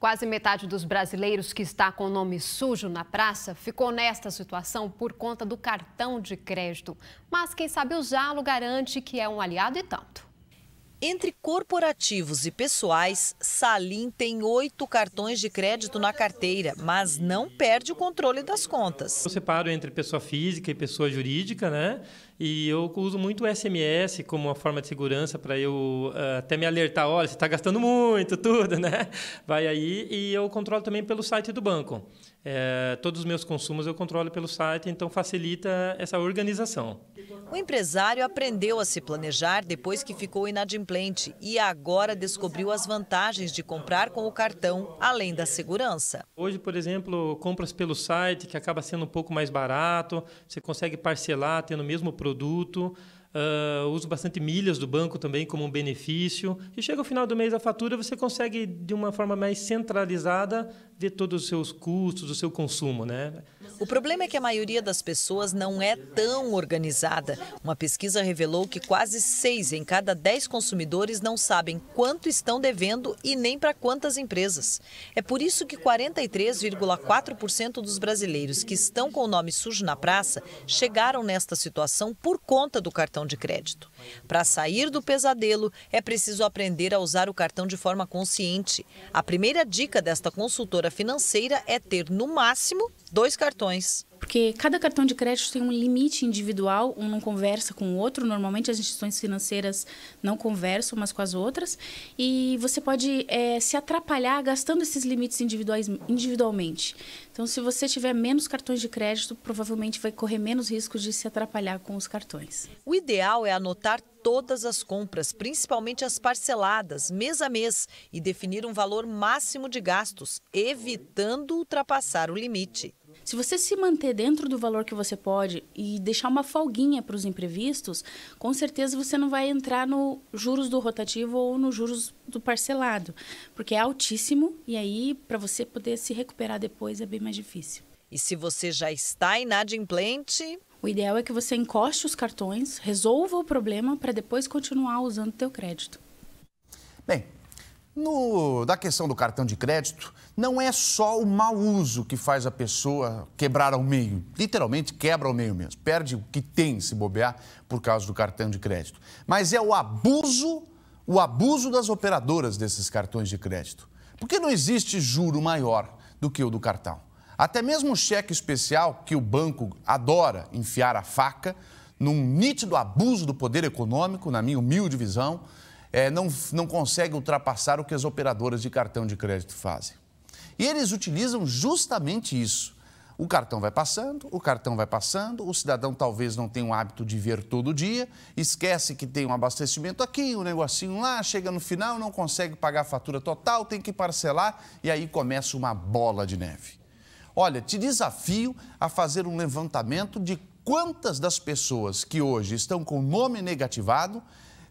Quase metade dos brasileiros que está com o nome sujo na praça ficou nesta situação por conta do cartão de crédito. Mas quem sabe usá-lo garante que é um aliado e tanto. Entre corporativos e pessoais, Salim tem oito cartões de crédito na carteira, mas não perde o controle das contas. Eu separo entre pessoa física e pessoa jurídica, né? E eu uso muito o SMS como uma forma de segurança para eu uh, até me alertar, olha, você está gastando muito, tudo, né? Vai aí. E eu controlo também pelo site do banco. É, todos os meus consumos eu controlo pelo site, então facilita essa organização. O empresário aprendeu a se planejar depois que ficou inadimplente e agora descobriu as vantagens de comprar com o cartão, além da segurança. Hoje, por exemplo, compras pelo site, que acaba sendo um pouco mais barato, você consegue parcelar tendo o mesmo produto produto. Uh, uso bastante milhas do banco também como um benefício. E chega ao final do mês a fatura, você consegue, de uma forma mais centralizada, ver todos os seus custos, o seu consumo, né? O problema é que a maioria das pessoas não é tão organizada. Uma pesquisa revelou que quase seis em cada dez consumidores não sabem quanto estão devendo e nem para quantas empresas. É por isso que 43,4% dos brasileiros que estão com o nome sujo na praça chegaram nesta situação por conta do cartão de crédito. Para sair do pesadelo, é preciso aprender a usar o cartão de forma consciente. A primeira dica desta consultora financeira é ter, no máximo, dois cartões. Porque cada cartão de crédito tem um limite individual, um não conversa com o outro. Normalmente as instituições financeiras não conversam umas com as outras. E você pode é, se atrapalhar gastando esses limites individuais, individualmente. Então, se você tiver menos cartões de crédito, provavelmente vai correr menos risco de se atrapalhar com os cartões. O ideal é anotar todas as compras, principalmente as parceladas, mês a mês, e definir um valor máximo de gastos, evitando ultrapassar o limite. Se você se manter dentro do valor que você pode e deixar uma folguinha para os imprevistos, com certeza você não vai entrar no juros do rotativo ou no juros do parcelado, porque é altíssimo e aí para você poder se recuperar depois é bem mais difícil. E se você já está inadimplente, o ideal é que você encoste os cartões, resolva o problema para depois continuar usando o teu crédito. Bem, no, da questão do cartão de crédito, não é só o mau uso que faz a pessoa quebrar ao meio. Literalmente quebra ao meio mesmo. Perde o que tem se bobear por causa do cartão de crédito. Mas é o abuso, o abuso das operadoras desses cartões de crédito. Porque não existe juro maior do que o do cartão. Até mesmo o cheque especial, que o banco adora enfiar a faca, num nítido abuso do poder econômico, na minha humilde visão, é, não, não consegue ultrapassar o que as operadoras de cartão de crédito fazem. E eles utilizam justamente isso. O cartão vai passando, o cartão vai passando, o cidadão talvez não tenha o hábito de ver todo dia, esquece que tem um abastecimento aqui, um negocinho lá, chega no final, não consegue pagar a fatura total, tem que parcelar e aí começa uma bola de neve. Olha, te desafio a fazer um levantamento de quantas das pessoas que hoje estão com o nome negativado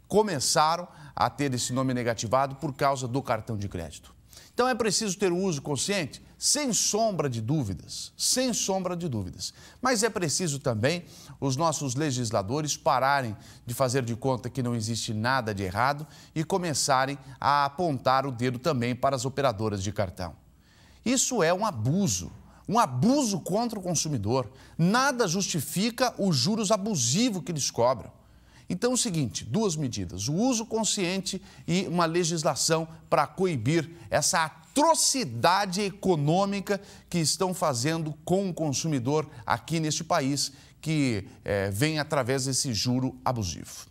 começaram a ter esse nome negativado por causa do cartão de crédito. Então é preciso ter o um uso consciente, sem sombra de dúvidas, sem sombra de dúvidas. Mas é preciso também os nossos legisladores pararem de fazer de conta que não existe nada de errado e começarem a apontar o dedo também para as operadoras de cartão. Isso é um abuso, um abuso contra o consumidor. Nada justifica os juros abusivos que eles cobram. Então, é o seguinte: duas medidas, o uso consciente e uma legislação para coibir essa atrocidade econômica que estão fazendo com o consumidor aqui neste país, que é, vem através desse juro abusivo.